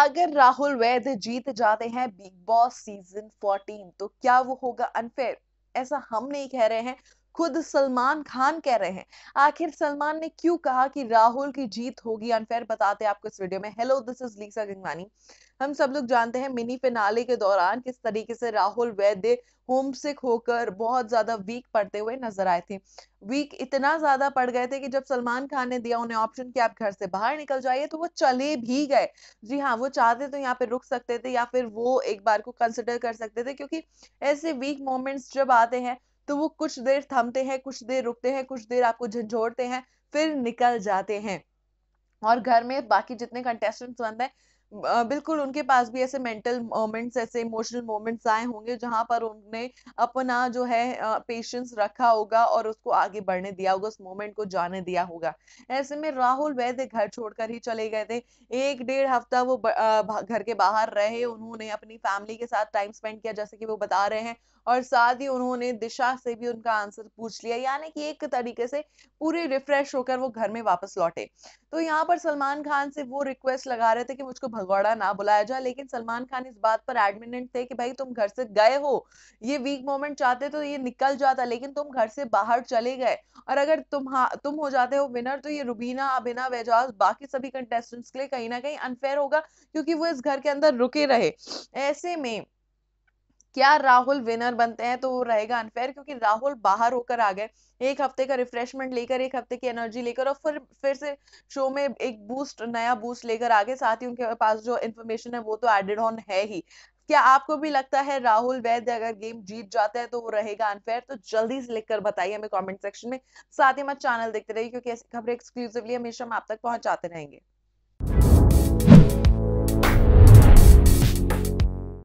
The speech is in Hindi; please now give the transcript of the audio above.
अगर राहुल वैद्य जीत जाते हैं बिग बॉस सीजन 14 तो क्या वो होगा अनफेयर ऐसा हम नहीं कह रहे हैं खुद सलमान खान कह रहे हैं आखिर सलमान ने क्यों कहा कि राहुल की जीत होगी अनफेयर बताते हैं आपको इस वीडियो में hello this is Lisa Gangwani हम सब लोग जानते हैं मिनी फिनाले के दौरान किस तरीके से राहुल वैद्य होम होकर बहुत ज्यादा वीक पड़ते हुए नजर आए थे वीक इतना ज्यादा पड़ गए थे कि जब सलमान खान ने दिया उन्हें ऑप्शन कि आप घर से बाहर निकल जाइए तो वो चले भी गए जी हाँ वो चाहते तो यहाँ पे रुक सकते थे या फिर वो एक बार को कंसिडर कर सकते थे क्योंकि ऐसे वीक मोमेंट्स जब आते हैं तो वो कुछ देर थमते हैं कुछ देर रुकते हैं कुछ देर आपको झंझोड़ते हैं फिर निकल जाते हैं और घर में बाकी जितने कंटेस्टेंट्स बनते हैं बिल्कुल उनके पास भी ऐसे मेंटल मोमेंट्स ऐसे इमोशनल मोमेंट्स आए होंगे जहां पर उन्होंने अपना जो है पेशेंस रखा होगा और उसको आगे बढ़ने दिया होगा उस मोमेंट को जाने दिया होगा ऐसे में राहुल वैद्य घर छोड़कर ही चले गए थे एक डेढ़ हफ्ता वो घर के बाहर रहे उन्होंने अपनी फैमिली के साथ टाइम स्पेंड किया जैसे कि वो बता रहे हैं और साथ ही उन्होंने दिशा से भी उनका आंसर पूछ लिया यानी कि एक तरीके से पूरे रिफ्रेश होकर वो घर में वापस लौटे तो यहाँ पर सलमान खान से वो रिक्वेस्ट लगा रहे थे कि मुझको भगवाड़ा ना बुलाया जाए लेकिन सलमान खान इस बात पर एडमिनेंट थे कि भाई तुम घर से गए हो ये वीक मोमेंट चाहते तो ये निकल जाता लेकिन तुम घर से बाहर चले गए और अगर तुम तुम हो जाते हो विनर तो ये रुबीना अबिना वेजाज बाकी सभी कंटेस्टेंट्स के लिए कहीं ना कहीं अनफेयर होगा क्योंकि वो इस घर के अंदर रुके रहे ऐसे में क्या राहुल विनर बनते हैं तो वो रहेगा अनफेयर क्योंकि राहुल बाहर होकर आ गए एक हफ्ते का रिफ्रेशमेंट लेकर एक हफ्ते की एनर्जी लेकर और फिर फिर से शो में एक बूस्ट नया बूस्ट लेकर आगे साथ ही उनके पास जो इन्फॉर्मेशन है वो तो एडेड ऑन है ही क्या आपको भी लगता है राहुल वैद्य अगर गेम जीत जाते हैं तो वो रहेगा अनफेयर तो जल्दी से लिखकर बताइए हमें कमेंट सेक्शन में साथ ही मत चैनल देखते रहिए क्योंकि ऐसी खबरें एक्सक्लूसिवली हमेशा हम आप तक पहुंचाते रहेंगे